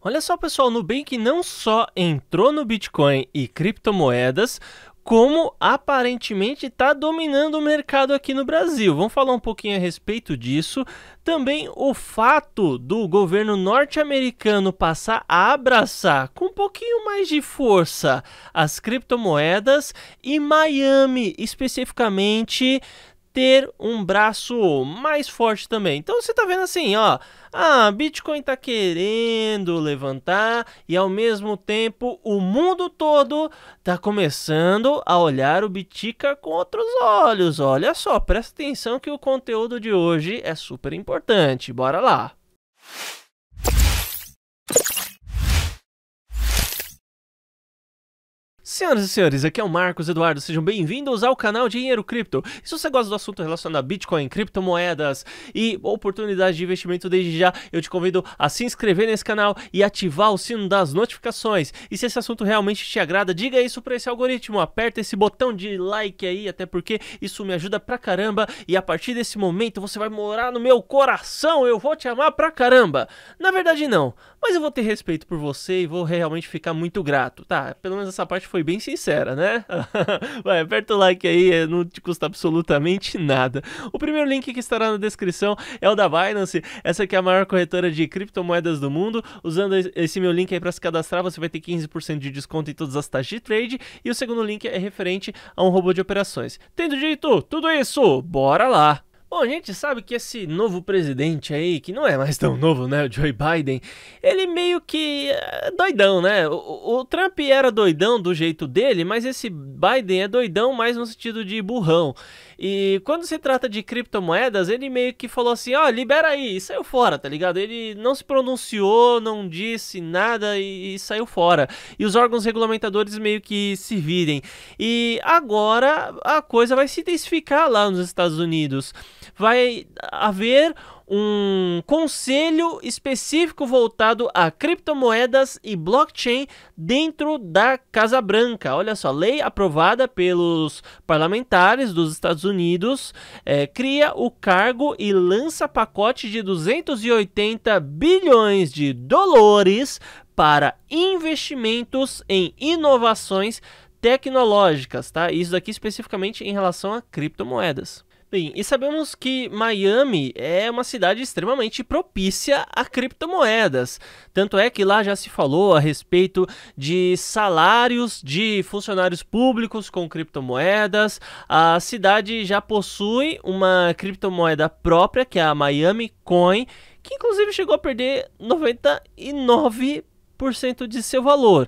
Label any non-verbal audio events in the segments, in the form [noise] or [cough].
Olha só, pessoal, Nubank não só entrou no Bitcoin e criptomoedas, como aparentemente está dominando o mercado aqui no Brasil. Vamos falar um pouquinho a respeito disso. Também o fato do governo norte-americano passar a abraçar com um pouquinho mais de força as criptomoedas e Miami, especificamente, ter um braço mais forte também. Então você tá vendo assim, ó, a ah, Bitcoin tá querendo levantar e ao mesmo tempo o mundo todo tá começando a olhar o Bitica com outros olhos. Olha só, presta atenção que o conteúdo de hoje é super importante. Bora lá. Senhoras e senhores, aqui é o Marcos Eduardo, sejam bem-vindos ao canal Dinheiro Cripto. E se você gosta do assunto relacionado a Bitcoin, criptomoedas e oportunidades de investimento desde já, eu te convido a se inscrever nesse canal e ativar o sino das notificações. E se esse assunto realmente te agrada, diga isso para esse algoritmo, aperta esse botão de like aí, até porque isso me ajuda pra caramba e a partir desse momento você vai morar no meu coração, eu vou te amar pra caramba. Na verdade não, mas eu vou ter respeito por você e vou realmente ficar muito grato. Tá, pelo menos essa parte foi bem sincera, né? [laughs] Vai, aperta o like aí, eh, não te custa absolutamente nada. O primeiro link que estará na descrição é o da Binance. Essa aqui é a maior corretora de criptomoedas do mundo. Usando esse meu link aí para se cadastrar, você vai ter 15% de desconto em todas as taxas de trade. E o segundo link é referente a um robô de operações. Tendo dito tudo isso, bora lá! Bom, a gente sabe que esse novo presidente aí, que não é mais tão novo, né, o Joe Biden, ele meio que é doidão, né? O, o Trump era doidão do jeito dele, mas esse Biden é doidão mais no sentido de burrão. E quando se trata de criptomoedas, ele meio que falou assim: ó, oh, libera aí, e saiu fora, tá ligado? Ele não se pronunciou, não disse nada e, e saiu fora. E os órgãos regulamentadores meio que se virem. E agora a coisa vai se intensificar lá nos Estados Unidos. Vai haver um conselho específico voltado a criptomoedas e blockchain dentro da Casa Branca. Olha só, lei aprovada pelos parlamentares dos Estados Unidos é, cria o cargo e lança pacote de 280 bilhões de dólares para investimentos em inovações tecnológicas, tá? Isso aqui especificamente em relação a criptomoedas. Bem, e sabemos que Miami é uma cidade extremamente propícia a criptomoedas. Tanto é que lá já se falou a respeito de salários de funcionários públicos com criptomoedas. A cidade já possui uma criptomoeda própria, que é a Miami Coin, que inclusive chegou a perder 99% de seu valor.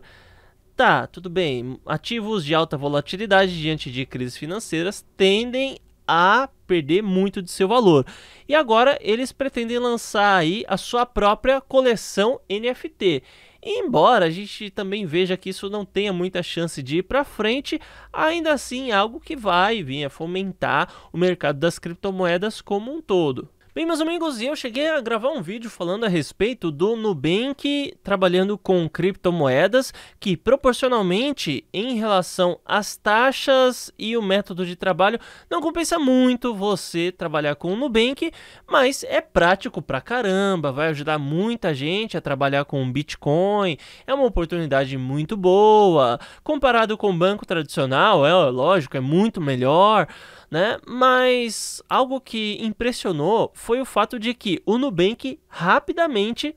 Tá, tudo bem. Ativos de alta volatilidade diante de crises financeiras tendem a perder muito de seu valor. E agora eles pretendem lançar aí a sua própria coleção NFT. embora a gente também veja que isso não tenha muita chance de ir para frente, ainda assim é algo que vai vir a fomentar o mercado das criptomoedas como um todo. Bem, meus amigos, eu cheguei a gravar um vídeo falando a respeito do Nubank trabalhando com criptomoedas, que proporcionalmente em relação às taxas e o método de trabalho, não compensa muito você trabalhar com o Nubank, mas é prático pra caramba, vai ajudar muita gente a trabalhar com Bitcoin, é uma oportunidade muito boa, comparado com o banco tradicional, é lógico, é muito melhor, né? Mas algo que impressionou foi o fato de que o Nubank rapidamente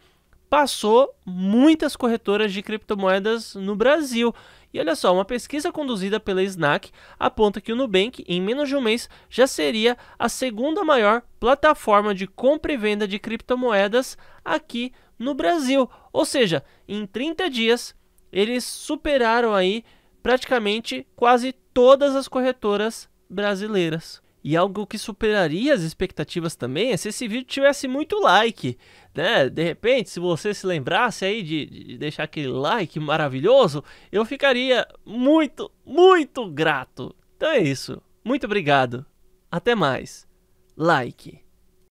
passou muitas corretoras de criptomoedas no Brasil. E olha só, uma pesquisa conduzida pela Snack aponta que o Nubank, em menos de um mês, já seria a segunda maior plataforma de compra e venda de criptomoedas aqui no Brasil. Ou seja, em 30 dias, eles superaram aí praticamente quase todas as corretoras brasileiras. E algo que superaria as expectativas também é se esse vídeo tivesse muito like, né? De repente, se você se lembrasse aí de, de deixar aquele like maravilhoso, eu ficaria muito, muito grato. Então é isso. Muito obrigado. Até mais. Like.